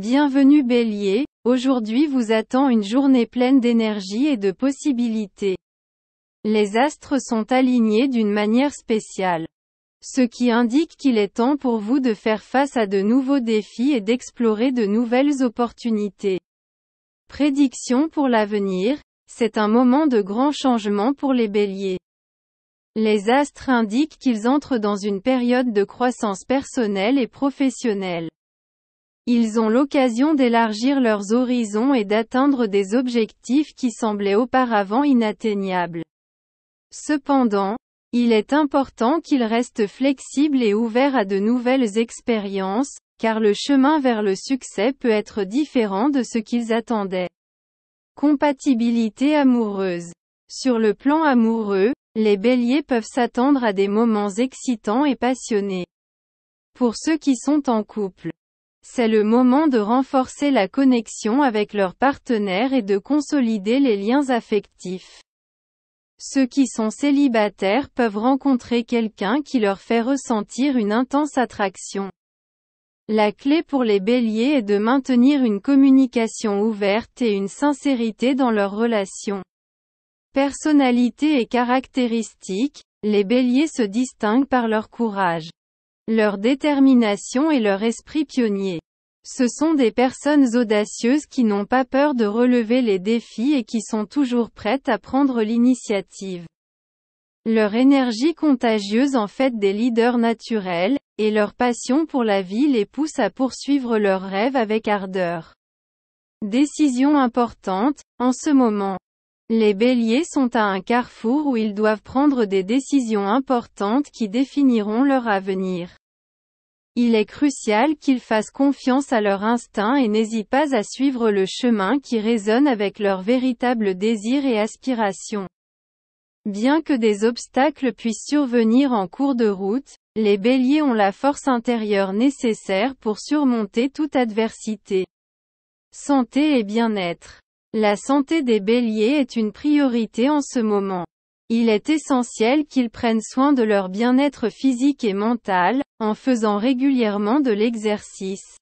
Bienvenue Bélier, aujourd'hui vous attend une journée pleine d'énergie et de possibilités. Les astres sont alignés d'une manière spéciale. Ce qui indique qu'il est temps pour vous de faire face à de nouveaux défis et d'explorer de nouvelles opportunités. Prédiction pour l'avenir, c'est un moment de grand changement pour les béliers. Les astres indiquent qu'ils entrent dans une période de croissance personnelle et professionnelle. Ils ont l'occasion d'élargir leurs horizons et d'atteindre des objectifs qui semblaient auparavant inatteignables. Cependant, il est important qu'ils restent flexibles et ouverts à de nouvelles expériences, car le chemin vers le succès peut être différent de ce qu'ils attendaient. Compatibilité amoureuse. Sur le plan amoureux, les béliers peuvent s'attendre à des moments excitants et passionnés. Pour ceux qui sont en couple, c'est le moment de renforcer la connexion avec leurs partenaires et de consolider les liens affectifs. Ceux qui sont célibataires peuvent rencontrer quelqu'un qui leur fait ressentir une intense attraction. La clé pour les béliers est de maintenir une communication ouverte et une sincérité dans leurs relations. Personnalité et caractéristiques, les béliers se distinguent par leur courage leur détermination et leur esprit pionnier. Ce sont des personnes audacieuses qui n'ont pas peur de relever les défis et qui sont toujours prêtes à prendre l'initiative. Leur énergie contagieuse en fait des leaders naturels, et leur passion pour la vie les pousse à poursuivre leurs rêves avec ardeur. Décision importante, en ce moment. Les béliers sont à un carrefour où ils doivent prendre des décisions importantes qui définiront leur avenir. Il est crucial qu'ils fassent confiance à leur instinct et n'hésitent pas à suivre le chemin qui résonne avec leurs véritables désirs et aspirations. Bien que des obstacles puissent survenir en cours de route, les béliers ont la force intérieure nécessaire pour surmonter toute adversité. Santé et bien-être la santé des béliers est une priorité en ce moment. Il est essentiel qu'ils prennent soin de leur bien-être physique et mental, en faisant régulièrement de l'exercice,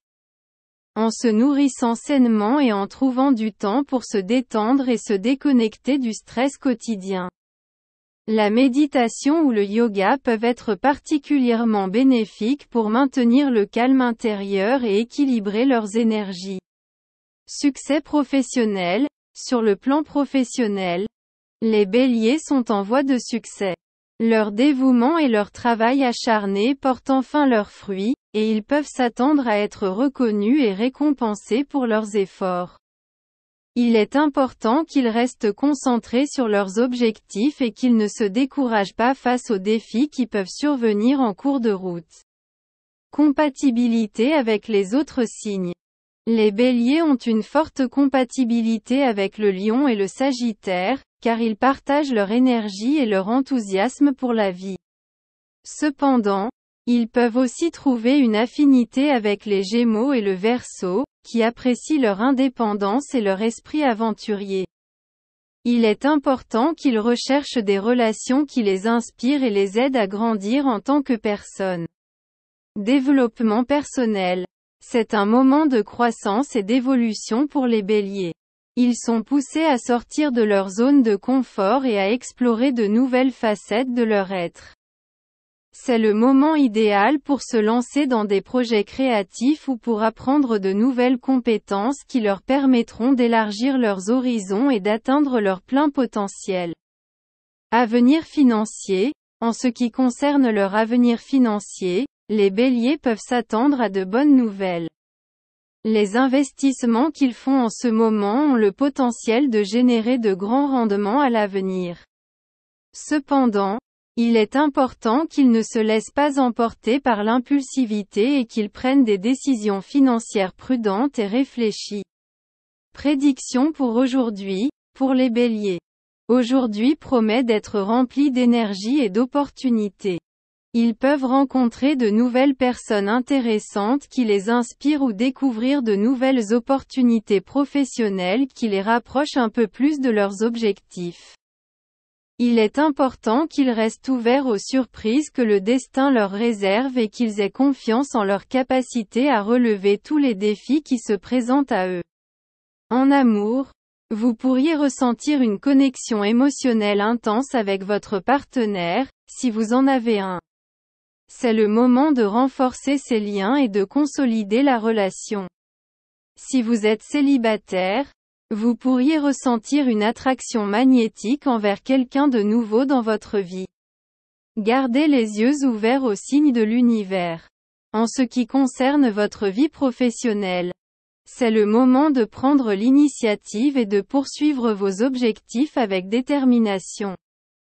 en se nourrissant sainement et en trouvant du temps pour se détendre et se déconnecter du stress quotidien. La méditation ou le yoga peuvent être particulièrement bénéfiques pour maintenir le calme intérieur et équilibrer leurs énergies. Succès professionnel, sur le plan professionnel, les béliers sont en voie de succès. Leur dévouement et leur travail acharné portent enfin leurs fruits, et ils peuvent s'attendre à être reconnus et récompensés pour leurs efforts. Il est important qu'ils restent concentrés sur leurs objectifs et qu'ils ne se découragent pas face aux défis qui peuvent survenir en cours de route. Compatibilité avec les autres signes. Les béliers ont une forte compatibilité avec le lion et le sagittaire, car ils partagent leur énergie et leur enthousiasme pour la vie. Cependant, ils peuvent aussi trouver une affinité avec les gémeaux et le verso, qui apprécient leur indépendance et leur esprit aventurier. Il est important qu'ils recherchent des relations qui les inspirent et les aident à grandir en tant que personne. Développement personnel c'est un moment de croissance et d'évolution pour les béliers. Ils sont poussés à sortir de leur zone de confort et à explorer de nouvelles facettes de leur être. C'est le moment idéal pour se lancer dans des projets créatifs ou pour apprendre de nouvelles compétences qui leur permettront d'élargir leurs horizons et d'atteindre leur plein potentiel. Avenir financier, en ce qui concerne leur avenir financier, les béliers peuvent s'attendre à de bonnes nouvelles. Les investissements qu'ils font en ce moment ont le potentiel de générer de grands rendements à l'avenir. Cependant, il est important qu'ils ne se laissent pas emporter par l'impulsivité et qu'ils prennent des décisions financières prudentes et réfléchies. Prédiction pour aujourd'hui, pour les béliers. Aujourd'hui promet d'être rempli d'énergie et d'opportunités. Ils peuvent rencontrer de nouvelles personnes intéressantes qui les inspirent ou découvrir de nouvelles opportunités professionnelles qui les rapprochent un peu plus de leurs objectifs. Il est important qu'ils restent ouverts aux surprises que le destin leur réserve et qu'ils aient confiance en leur capacité à relever tous les défis qui se présentent à eux. En amour, vous pourriez ressentir une connexion émotionnelle intense avec votre partenaire, si vous en avez un. C'est le moment de renforcer ces liens et de consolider la relation. Si vous êtes célibataire, vous pourriez ressentir une attraction magnétique envers quelqu'un de nouveau dans votre vie. Gardez les yeux ouverts aux signes de l'univers. En ce qui concerne votre vie professionnelle, c'est le moment de prendre l'initiative et de poursuivre vos objectifs avec détermination.